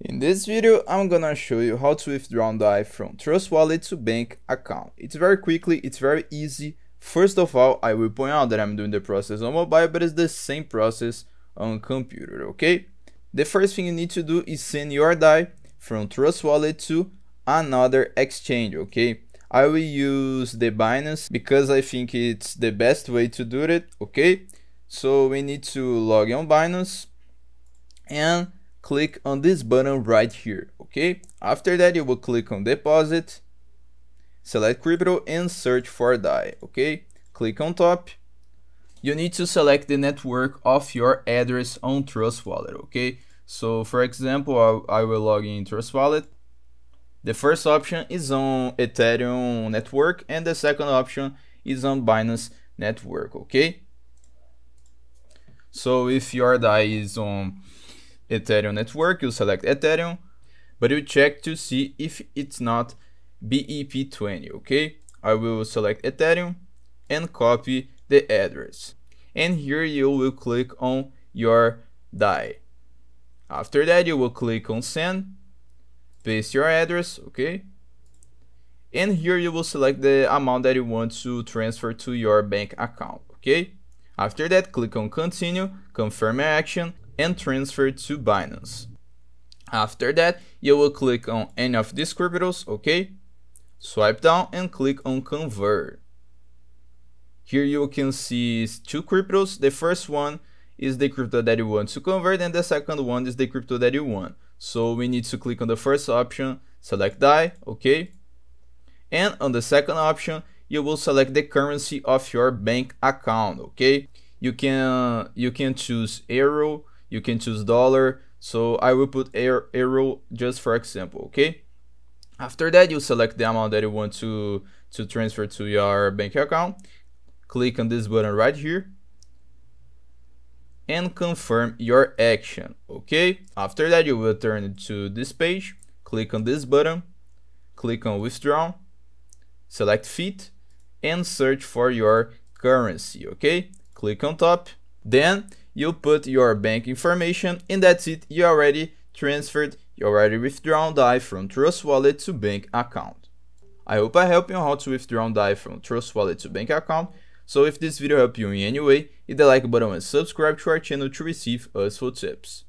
In this video, I'm gonna show you how to withdraw DAI from Trust Wallet to bank account. It's very quickly, it's very easy. First of all, I will point out that I'm doing the process on mobile, but it's the same process on computer, okay? The first thing you need to do is send your DAI from Trust Wallet to another exchange, okay? I will use the Binance because I think it's the best way to do it, okay? So we need to log on Binance and click on this button right here, okay? After that, you will click on deposit, select crypto and search for DAI, okay? Click on top. You need to select the network of your address on Trust Wallet, okay? So for example, I, I will log in Trust Wallet. The first option is on Ethereum network and the second option is on Binance network, okay? So if your DAI is on Ethereum network, you select Ethereum, but you check to see if it's not BEP20, okay? I will select Ethereum and copy the address. And here you will click on your DAI. After that, you will click on send, paste your address, okay? And here you will select the amount that you want to transfer to your bank account, okay? After that, click on continue, confirm action, and transfer to Binance. After that, you will click on any of these cryptos, okay? Swipe down and click on convert. Here you can see two cryptos. The first one is the crypto that you want to convert and the second one is the crypto that you want. So we need to click on the first option, select DAI, okay? And on the second option, you will select the currency of your bank account, okay? You can you can choose euro, you can choose dollar so I will put arrow just for example okay after that you select the amount that you want to to transfer to your bank account click on this button right here and confirm your action okay after that you will turn to this page click on this button click on withdraw select fit and search for your currency okay click on top then you put your bank information and that's it, you already transferred, you already withdrawn DAI from Trust Wallet to bank account. I hope I helped you how to withdraw DAI from Trust Wallet to bank account, so if this video helped you in any way, hit the like button and subscribe to our channel to receive useful tips.